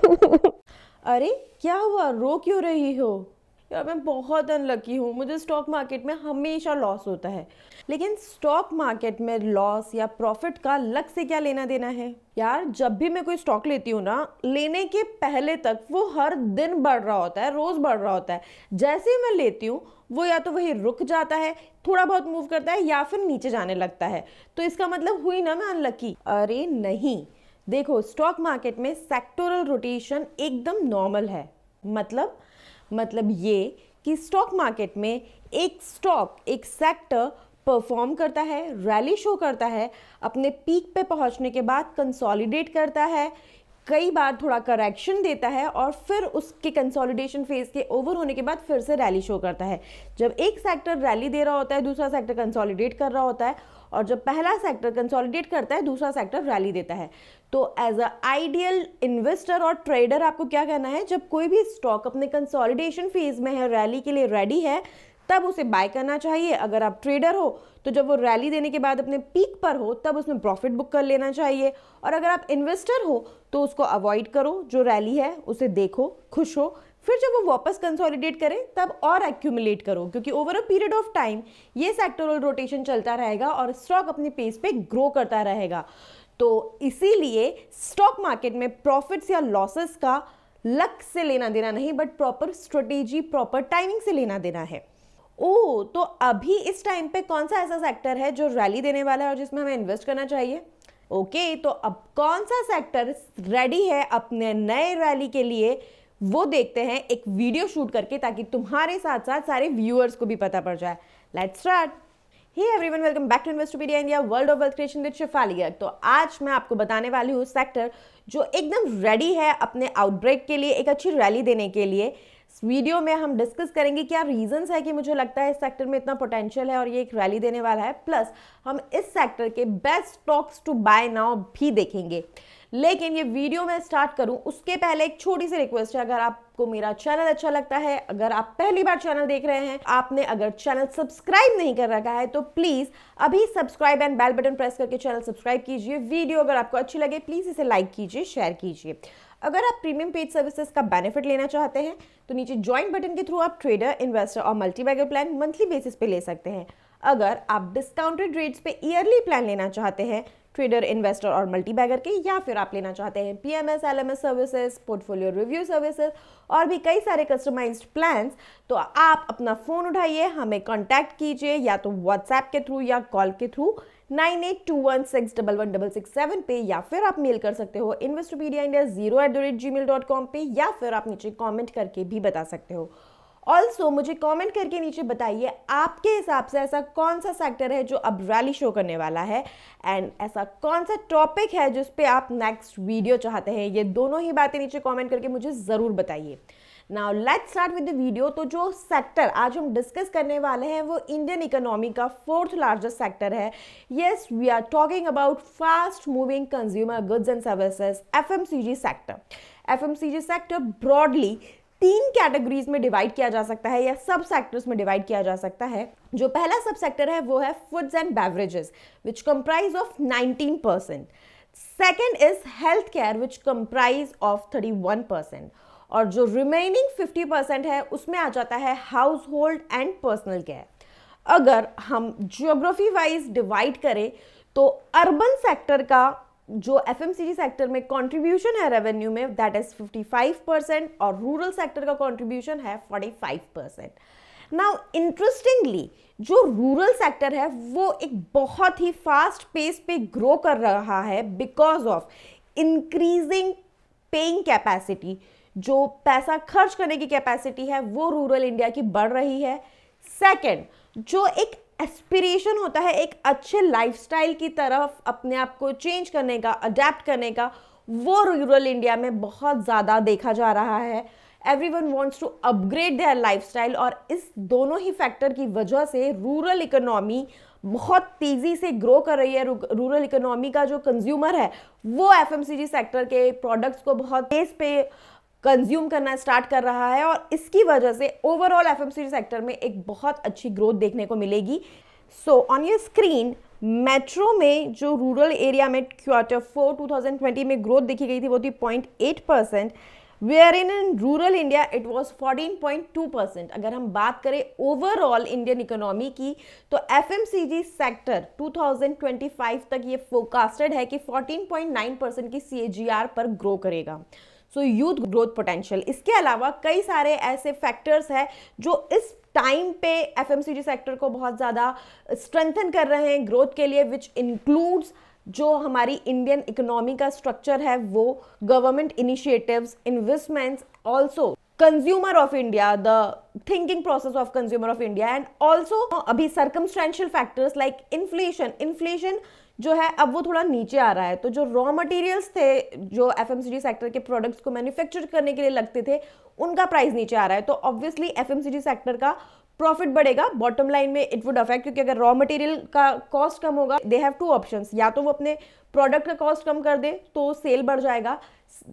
अरे क्या हुआ रो क्यों रही हो यार मैं बहुत अनलकी हूँ मुझे स्टॉक मार्केट में हमेशा लॉस होता है लेकिन स्टॉक मार्केट में लॉस या प्रॉफिट का लक से क्या लेना देना है यार जब भी मैं कोई स्टॉक लेती हूँ ना लेने के पहले तक वो हर दिन बढ़ रहा होता है रोज़ बढ़ रहा होता है जैसे ही मैं लेती हूँ वो या तो वही रुक जाता है थोड़ा बहुत मूव करता है या फिर नीचे जाने लगता है तो इसका मतलब हुई ना मैं अनलकी अरे नहीं देखो स्टॉक मार्केट में सेक्टोरल रोटेशन एकदम नॉर्मल है मतलब मतलब ये कि स्टॉक मार्केट में एक स्टॉक एक सेक्टर परफॉर्म करता है रैली शो करता है अपने पीक पे पहुंचने के बाद कंसोलिडेट करता है कई बार थोड़ा करेक्शन देता है और फिर उसके कंसोलिडेशन फेज के ओवर होने के बाद फिर से रैली शो करता है जब एक सेक्टर रैली दे रहा होता है दूसरा सेक्टर कंसोलिडेट कर रहा होता है और जब पहला सेक्टर कंसोलिडेट करता है दूसरा सेक्टर रैली देता है तो एज अ आइडियल इन्वेस्टर और ट्रेडर आपको क्या कहना है जब कोई भी स्टॉक अपने कंसोलिडेशन फेज में है रैली के लिए रेडी है तब उसे बाय करना चाहिए अगर आप ट्रेडर हो तो जब वो रैली देने के बाद अपने पीक पर हो तब उसमें प्रॉफिट बुक कर लेना चाहिए और अगर आप इन्वेस्टर हो तो उसको अवॉइड करो जो रैली है उसे देखो खुश हो फिर जब वो वापस कंसोलिडेट करें तब और एक्यूमुलेट करो क्योंकि over a period of time ये सेक्टोरल रोटेशन चलता रहेगा और स्टॉक अपने पेस पे ग्रो करता रहेगा तो इसीलिए स्टॉक मार्केट में प्रॉफिट्स या लॉसेस का लक से लेना देना नहीं but proper strategy proper timing से लेना देना है ओ तो अभी इस टाइम पे कौन सा ऐसा सेक्टर है जो रैली देने वाला है और जिसमें हमें इन्वेस्ट करना चाहिए ओके okay, तो अब कौन सा सेक्टर रेडी है अपने नए रैली के लिए वो देखते हैं एक वीडियो शूट करके ताकि तुम्हारे साथ साथ सारे व्यूअर्स को भी पता पड़ जाए let's start hi everyone welcome back to Investopedia India world of wealth creation with Shifalia तो आज मैं आपको बताने वाली हूँ सेक्टर जो एकदम रेडी है अपने आउटब्रेक के लिए एक अच्छी रैली देने के लिए वीडियो में हम डिस्कस करेंगे क्या रीजंस है कि मुझे लगता है इस सेक्टर में इतना पोटेंशियल है और ये एक रैली देने वाला है प्लस हम इस सेक्टर के best stocks to buy now भी देखेंगे लेकिन ये वीडियो मैं स्टार्ट करूं उसके पहले एक छोटी सी रिक्वेस्ट है अगर आपको मेरा चैनल अच्छा लगता है अगर आप पहली बार चैनल देख रहे हैं आपने अगर चैनल सब्सक्राइब नहीं कर रखा है तो प्लीज़ अभी subscribe and bell button press करके चैनल सब्सक्राइब कीजिए वीडियो अगर आपको अच्छी लगे प्लीज़ इसे लाइक कीजिए शेयर कीजिए अगर आप प्रीमियम पेड सर्विसेज का बेनिफिट लेना चाहते हैं तो नीचे ज्वाइन बटन के थ्रू आप ट्रेडर इन्वेस्टर और मल्टीबैगर प्लान मंथली बेसिस पे ले सकते हैं अगर आप डिस्काउंटेड रेट्स पे ईयरली प्लान लेना चाहते हैं ट्रेडर इन्वेस्टर और मल्टीबैगर के या फिर आप लेना चाहते हैं P M S L M S services portfolio review services और भी कई सारे कस्टमाइज प्लान्स तो आप अपना फ़ोन उठाइए हमें कॉन्टैक्ट कीजिए या तो व्हाट्सएप के थ्रू या कॉल के through nine eight two one six double one double six seven पे या फिर आप मेल कर सकते हो Investopedia India zero at the rate Gmail dot com पे या फिर आप नीचे कॉमेंट करके भी बता सकते हो ऑल्सो मुझे कॉमेंट करके नीचे बताइए आपके हिसाब से ऐसा कौन सा सेक्टर है जो अब रैली शो करने वाला है एंड ऐसा कौन सा टॉपिक है जिस पे आप नेक्स्ट वीडियो चाहते हैं ये दोनों ही बातें नीचे कॉमेंट करके मुझे ज़रूर बताइए now let start with the video तो जो सेक्टर आज हम डिस्कस करने वाले हैं वो इंडियन इकोनॉमी का फोर्थ लार्जेस्ट सेक्टर है yes we are talking about fast moving consumer goods and services F sector F sector broadly तीन कैटेगरीज में डिवाइड किया जा सकता है या सब सेक्टर्स में डिवाइड किया जा सकता है जो पहला सब सेक्टर है वो है foods and beverages which comprise of nineteen percent second is health care which comprise of thirty one percent और जो रिमेनिंग फिफ्टी परसेंट है उसमें आ जाता है household and personal care अगर हम जियोग्राफी वाइज डिवाइड करें तो अर्बन सेक्टर का जो एफ सेक्टर में कॉन्ट्रीब्यूशन है रेवेन्यू में दैट इज फाइव परसेंट और रूरल सेक्टर का कॉन्ट्रीब्यूशन है फाइव परसेंट नाउ इंटरेस्टिंगली जो रूरल सेक्टर है वो एक बहुत ही फास्ट पेस पे ग्रो कर रहा है because of increasing paying capacity जो पैसा खर्च करने की कैपेसिटी है वो रूरल इंडिया की बढ़ रही है सेकेंड जो एक एस्पिरेशन होता है एक अच्छे लाइफस्टाइल की तरफ अपने आप को चेंज करने का अडेप्ट करने का वो रूरल इंडिया में बहुत ज़्यादा देखा जा रहा है every one wants to upgrade their life style और इस दोनों ही फैक्टर की वजह से रूरल इकोनॉमी बहुत तेज़ी से ग्रो कर रही है रूरल इकोनॉमी का जो कंज्यूमर है वो एफ सेक्टर के प्रोडक्ट्स को बहुत तेज़ पे कंज्यूम करना स्टार्ट कर रहा है और इसकी वजह से ओवरऑल एफ सेक्टर में एक बहुत अच्छी ग्रोथ देखने को मिलेगी so on your screen metro में जो रूरल एरिया में क्वार्टर फोर 2020 में ग्रोथ देखी गई थी वो थी point eight percent where in in rural India it was 14.2 percent अगर हम बात करें ओवरऑल इंडियन इकोनॉमी की तो एफ सेक्टर 2025 तक ये फोकास्टेड है कि 14.9 परसेंट की सी पर ग्रो करेगा सो यूथ ग्रोथ पोटेंशियल इसके अलावा कई सारे ऐसे फैक्टर्स हैं जो इस टाइम पे एफ सेक्टर को बहुत ज़्यादा स्ट्रेंथन कर रहे हैं ग्रोथ के लिए विच इंक्लूड्स जो हमारी इंडियन इकोनॉमी का स्ट्रक्चर है वो government initiatives investments also consumer of India the thinking process of consumer of India and also अभी circumstantial factors like inflation inflation जो है अब वो थोड़ा नीचे आ रहा है तो जो रॉ मटेरियल्स थे जो एफ सेक्टर के प्रोडक्ट्स को मैन्युफैक्चर करने के लिए लगते थे उनका प्राइस नीचे आ रहा है तो ऑब्वियसली एफ सेक्टर का प्रॉफिट बढ़ेगा बॉटम लाइन में इट वुड अफेक्ट क्योंकि अगर रॉ मटेरियल का कॉस्ट कम होगा दे हैव टू ऑप्शंस या तो वो अपने प्रोडक्ट का कॉस्ट कम कर दे तो सेल बढ़ जाएगा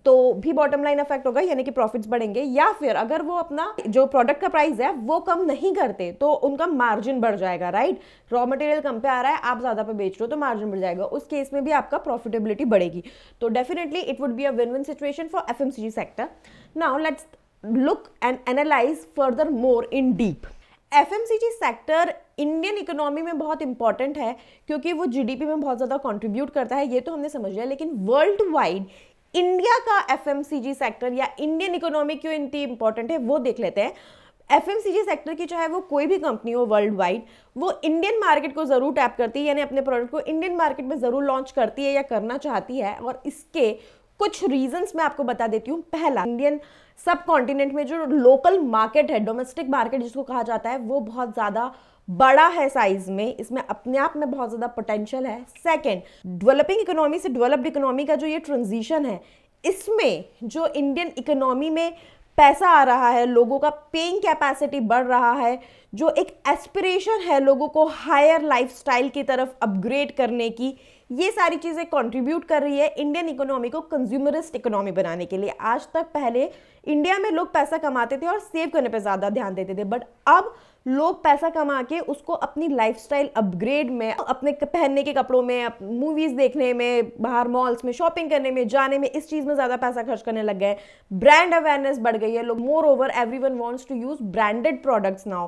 तो भी बॉटम लाइन अफेक्ट होगा यानी कि प्रॉफिट्स बढ़ेंगे या फिर अगर वो अपना जो प्रोडक्ट का प्राइस है वो कम नहीं करते तो उनका मार्जिन बढ़ जाएगा राइट रॉ मटेरियल कम पे आ रहा है आप ज़्यादा पे बेच रहे हो तो मार्जिन बढ़ जाएगा उस केस में भी आपका प्रॉफिटेबिलिटी बढ़ेगी तो definitely it would be a win win situation for F sector now let's look and analyse further more in deep F sector Indian economy में बहुत इंपॉर्टेंट है क्योंकि वो जीडीपी में बहुत ज़्यादा कंट्रीब्यूट करता है ये तो हमने समझ लिया लेकिन वर्ल्ड वाइड इंडिया का एफएमसीजी सेक्टर या इंडियन इकोनॉमी क्यों इतनी इंपॉर्टेंट है वो देख लेते हैं एफएमसीजी सेक्टर की चाहे वो कोई भी कंपनी हो वर्ल्ड वाइड वो इंडियन मार्केट को ज़रूर टैप करती है यानी अपने प्रोडक्ट को इंडियन मार्केट में ज़रूर लॉन्च करती है या करना चाहती है और इसके कुछ रीजंस मैं आपको बता देती हूँ पहला इंडियन सब कॉन्टिनेंट में जो लोकल मार्केट है डोमेस्टिक मार्केट जिसको कहा जाता है वो बहुत ज़्यादा बड़ा है साइज में इसमें अपने आप में बहुत ज़्यादा पोटेंशियल है सेकेंड डेवलपिंग इकोनॉमी से डेवलप्ड इकोनॉमी का जो ये ट्रांजिशन है इसमें जो इंडियन इकोनॉमी में पैसा आ रहा है लोगों का पेइंग कैपेसिटी बढ़ रहा है जो एक एस्पिरेशन है लोगों को हायर लाइफस्टाइल की तरफ अपग्रेड करने की ये सारी चीज़ें कंट्रीब्यूट कर रही है इंडियन इकोनॉमी को कंज्यूमरिस्ट इकोनॉमी बनाने के लिए आज तक पहले इंडिया में लोग पैसा कमाते थे और सेव करने पर ज़्यादा ध्यान देते थे बट अब लोग पैसा कमा के उसको अपनी लाइफस्टाइल अपग्रेड में अपने पहनने के कपड़ों में मूवीज़ देखने में बाहर मॉल्स में शॉपिंग करने में जाने में इस चीज़ में ज़्यादा पैसा खर्च करने लग गए ब्रांड अवेयरनेस बढ़ गई है लोग moreover every one wants to use branded products now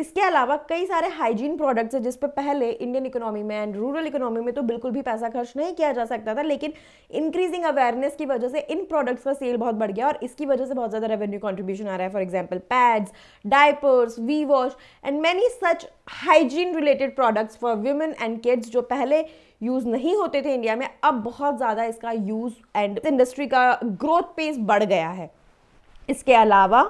इसके अलावा कई सारे हाइजीन प्रोडक्ट्स हैं जिस पर पहले इंडियन इकोनॉमी में एंड रूरल इकोनॉमी में तो बिल्कुल भी पैसा खर्च नहीं किया जा सकता था लेकिन इंक्रीजिंग अवेयरनेस की वजह से इन प्रोडक्ट्स का सेल बहुत बढ़ गया और इसकी वजह से बहुत ज़्यादा रेवेन्यू कॉन्ट्रीब्यूशन आ रहा है for example pads diapers V wash and many such hygiene related products for women and kids जो पहले यूज़ नहीं होते थे इंडिया में अब बहुत ज़्यादा इसका यूज़ एंड इंडस्ट्री का ग्रोथ पेस बढ़ गया है इसके अलावा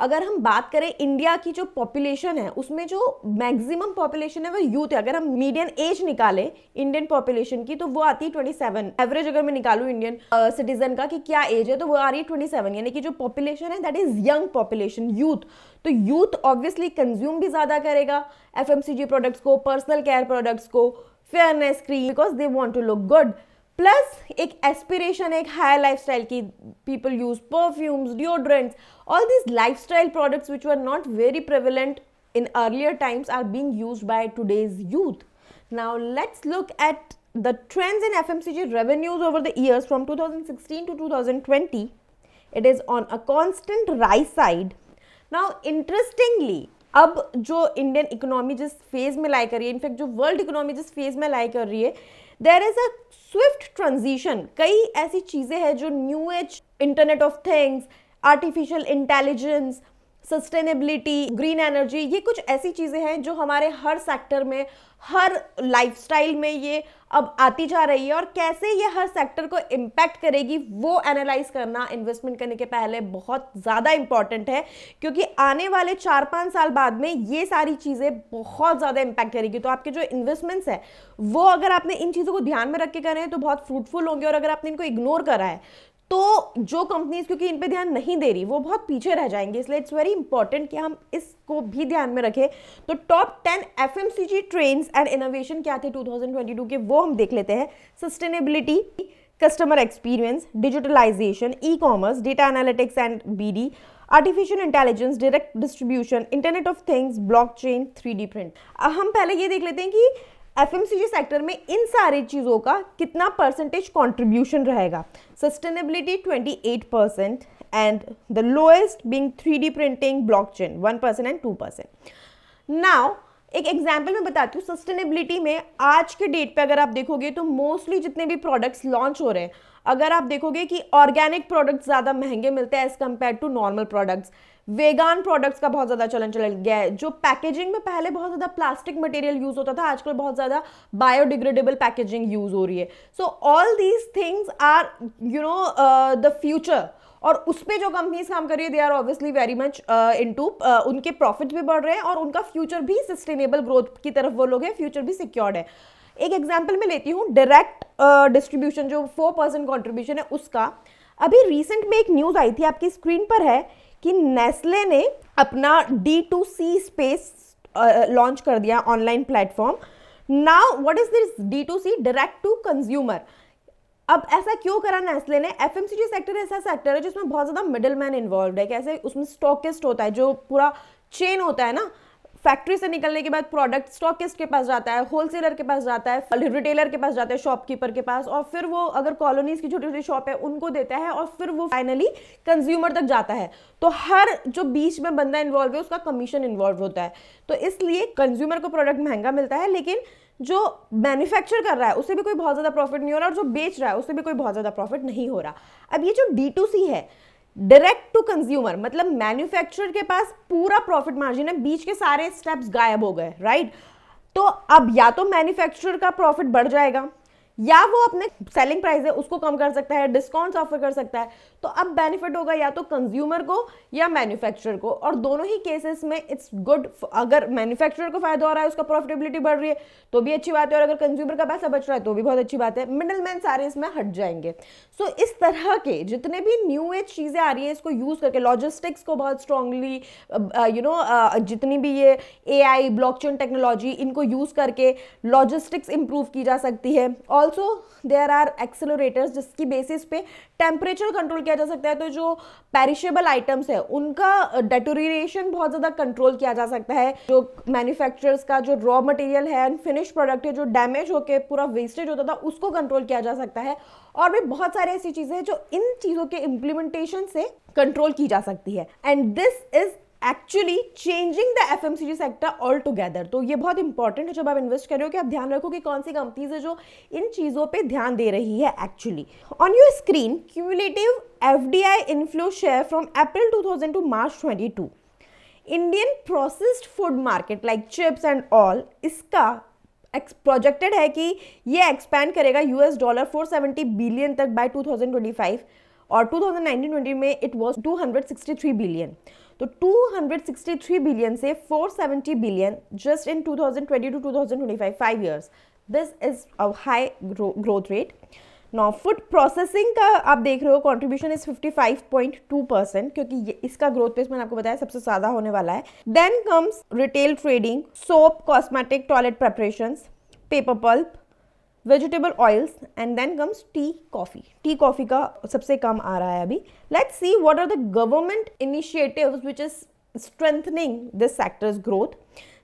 अगर हम बात करें इंडिया की जो पॉपुलेशन है उसमें जो मैक्सिमम पॉपुलेशन है वो यूथ है अगर हम मीडियम एज निकालें इंडियन पॉपुलेशन की तो वो आती है ट्वेंटी सेवन एवरेज अगर मैं निकालू इंडियन सिटीजन uh, का कि क्या एज है तो वो आ रही है ट्वेंटी सेवन यानी कि जो पॉपुलेशन है that is young population youth तो यूथ ऑब्वियसली कंज्यूम भी ज़्यादा करेगा एफ प्रोडक्ट्स को पर्सनल केयर प्रोडक्ट्स को fairness cream because they want to look good Plus, एक एस्पिरेशन है एक हायर लाइफस्टाइल की people use perfumes deodorants all this lifestyle products which were not in earlier times are being used by today's youth. Now let's look at the trends in FMCG revenues over the years from 2016 to 2020. It is on a constant rise side. Now interestingly, अब जो Indian economy जिस phase में लाई कर रही है in fact जो world economy जिस phase में लाई कर रही है there is a swift transition कई ऐसी चीज़ें हैं जो new age internet of things artificial intelligence sustainability green energy ये कुछ ऐसी चीज़ें हैं जो हमारे हर सेक्टर में हर लाइफस्टाइल में ये अब आती जा रही है और कैसे ये हर सेक्टर को इम्पैक्ट करेगी वो एनालाइज करना इन्वेस्टमेंट करने के पहले बहुत ज़्यादा इम्पॉर्टेंट है क्योंकि आने वाले चार पाँच साल बाद में ये सारी चीज़ें बहुत ज़्यादा इम्पैक्ट करेगी तो आपके जो इन्वेस्टमेंट्स हैं वो अगर आपने इन चीज़ों को ध्यान में रख के करें तो बहुत फ्रूटफुल होंगे और अगर आपने इनको इग्नोर करा है तो जो कंपनीज क्योंकि इन पे ध्यान नहीं दे रही वो बहुत पीछे रह जाएंगे इसलिए इट्स वेरी इंपॉर्टेंट कि हम इसको भी ध्यान में रखें तो top ten F M C G trends and innovation क्या थे 2022 के वो हम देख लेते हैं sustainability customer experience digitalisation e commerce data analytics and B D artificial intelligence direct distribution internet of things blockchain three D print हम पहले ये देख लेते हैं कि एफएमसीजी सेक्टर में इन सारी चीज़ों का कितना परसेंटेज कंट्रीब्यूशन रहेगा sustainability 28 percent and the lowest being three D printing blockchain one percent and two percent now एक एग्जाम्पल में बताती हूँ सस्टेनेबिलिटी में आज के डेट पे अगर आप देखोगे तो मोस्टली जितने भी प्रोडक्ट्स लॉन्च हो रहे हैं अगर आप देखोगे कि ऑर्गेनिक प्रोडक्ट्स ज़्यादा महंगे मिलते हैं as compare to normal products vegan products का बहुत ज़्यादा चलन चल गया है जो पैकेजिंग में पहले बहुत ज़्यादा प्लास्टिक मटेरियल यूज़ होता था आजकल बहुत ज़्यादा बायोडिग्रेडेबल पैकेजिंग यूज़ हो रही है so all these things are you know the future और उस पर जो कंपनीज काम कर रही है they are obviously very much in to उनके प्रॉफिट भी बढ़ रहे हैं और उनका फ्यूचर भी सस्टेनेबल ग्रोथ की तरफ वो लोग हैं फ्यूचर भी सिक्योर्ड है एक एग्जाम्पल मैं लेती हूँ डायरेक्ट डिस्ट्रीब्यूशन जो फोर परसेंट कॉन्ट्रीब्यूशन है उसका अभी रिसेंट में एक न्यूज़ आई थी आपकी स्क्रीन पर है कि नेस्ले ने अपना D to C space launch कर दिया online platform now what is this D to C direct to consumer अब ऐसा क्यों करा नेस्ले ने एफ एम सी सेक्टर ऐसा सेक्टर है जिसमें बहुत ज़्यादा मिडल मैन इन्वॉल्व है कैसे उसमें स्टॉकिस्ट होता है जो पूरा चेन होता है ना फैक्ट्री से निकलने के बाद प्रोडक्ट स्टॉकिस्ट के पास जाता है होलसेलर के पास जाता है रिटेलर के पास जाता है शॉपकीपर के पास और फिर वो अगर कॉलोनीज की छोटी छोटी शॉप है उनको देता है और फिर वो फाइनली कंज्यूमर तक जाता है तो हर जो बीच में बंदा इन्वॉल्व है उसका कमीशन इन्वॉल्व होता है तो इसलिए कंज्यूमर को प्रोडक्ट महंगा मिलता है लेकिन जो मैन्युफैक्चर कर रहा है उसे भी कोई बहुत ज़्यादा प्रॉफिट नहीं हो रहा और जो बेच रहा है उसे भी कोई बहुत ज़्यादा प्रॉफिट नहीं हो रहा अब ये जो डी टू सी है डायरेक्ट टू कंज्यूमर मतलब मैन्युफैक्चरर के पास पूरा प्रॉफिट मार्जिन है बीच के सारे स्टेप्स गायब हो गए राइट तो अब या तो मैन्युफैक्चरर का प्रॉफिट बढ़ जाएगा या वो अपने सेलिंग प्राइस है उसको कम कर सकता है डिस्काउंट्स ऑफर कर सकता है तो अब बेनिफिट होगा या तो कंज्यूमर को या मैन्युफैक्चरर को और दोनों ही केसेस में इट्स गुड अगर मैन्युफैक्चरर को फायदा हो रहा है उसका प्रॉफिटेबिलिटी बढ़ रही है तो भी अच्छी बात है और अगर कंज्यूमर का पैसा बच रहा है तो भी बहुत अच्छी बात है मिडल मैन सारे इसमें हट जाएंगे सो so, इस तरह के जितने भी न्यू एज चीज़ें आ रही है इसको यूज़ करके लॉजिस्टिक्स को बहुत स्ट्रांगली यू नो जितनी भी ये ए आई टेक्नोलॉजी इनको यूज़ करके लॉजिस्टिक्स इंप्रूव की जा सकती है और ऑल्सो देयर आर एक्सेलोरेटर्स जिसकी बेसिस पे टेम्परेचर कंट्रोल किया जा सकता है तो जो पेरिशेबल आइटम्स है उनका डेटोरेशन बहुत ज़्यादा कंट्रोल किया जा सकता है जो मैन्युफैक्चरर्स का जो रॉ मटेरियल है एंड फिनिश प्रोडक्ट है जो डैमेज होकर पूरा वेस्टेज होता था उसको कंट्रोल किया जा सकता है और भी बहुत सारी ऐसी चीज़ें हैं जो इन चीज़ों के इम्प्लीमेंटेशन से कंट्रोल की जा सकती है and this is actually changing the F M C G sector all together तो ये बहुत इंपॉर्टेंट है जब आप इन्वेस्ट कर रहे हो कि आप ध्यान रखो कि कौन सी कंपनीज है जो इन चीज़ों पर ध्यान दे रही है actually on your screen cumulative F D I inflow share from April two thousand to March twenty two Indian processed food market like chips and all इसका प्रोजेक्टेड है कि ये एक्सपैंड करेगा U S dollar four seventy billion तक by two thousand twenty five और two thousand nineteen twenty में it was two hundred sixty three billion तो 263 billion से 470 billion just in 2020 to 2025 five years this is a high growth rate नौ food processing का आप देख रहे हो कॉन्ट्रीब्यूशन इज 55.2 परसेंट क्योंकि ये इसका ग्रोथ पेस मैंने आपको बताया सबसे ज्यादा होने वाला है then comes retail trading soap cosmetic toilet preparation paper pulp vegetable oils and then comes tea coffee tea coffee का सबसे कम आ रहा है अभी let's see what are the government initiatives which is strengthening this sectors growth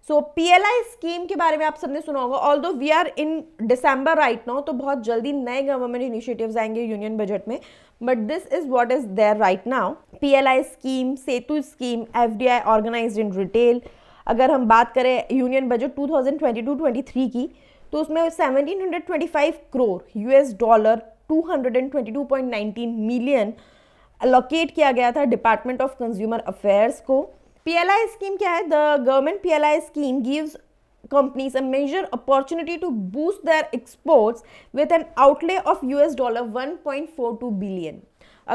so P L I scheme के बारे में आप सबने सुना होगा although we are in December right now तो बहुत जल्दी नए गवर्नमेंट इनिशिएटिव्स आएंगे यूनियन बजट में but this is what is there right now P L I scheme Setu scheme F D I organise in retail अगर हम बात करें union budget two thousand twenty two twenty three की तो उसमें 1725 crore US dollar 222.19 million allocate किया गया था डिपार्टमेंट ऑफ कंज्यूमर अफेयर्स को पीएलआई स्कीम क्या है the government PLI scheme gives to boost major opportunity with an outlay of you S dollar one point four 1.42 billion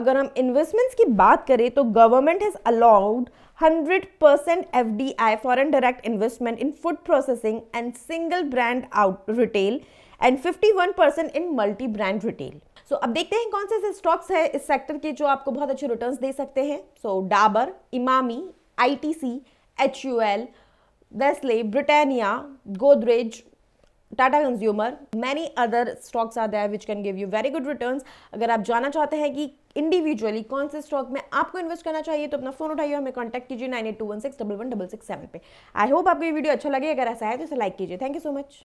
अगर हम इन्वेस्टमेंट्स की बात करें तो government has allowed 100% FDI, foreign direct investment in food processing and single brand out retail and 51% in multi brand retail so अब देखते हैं कौन से ऐसे स्टॉक्स है इस सेक्टर के जो आपको बहुत अच्छे रिटर्न्स दे सकते हैं so Dabur Emami ITC HUL Nestle Britannia Godrej Tata consumer many other stocks are there which can give you very good returns अगर आप जानना चाहते हैं कि इंडिविजुअली कौन से स्टॉक में आपको इन्वेस्ट करना चाहिए तो अपना फोन उठाइए हमें कॉन्टैक्ट कीजिए nine eight two one six double one double six seven पे आई होप आपको ये वीडियो अच्छा लगे अगर ऐसा है तो इसे लाइक कीजिए थैंक यू सो मच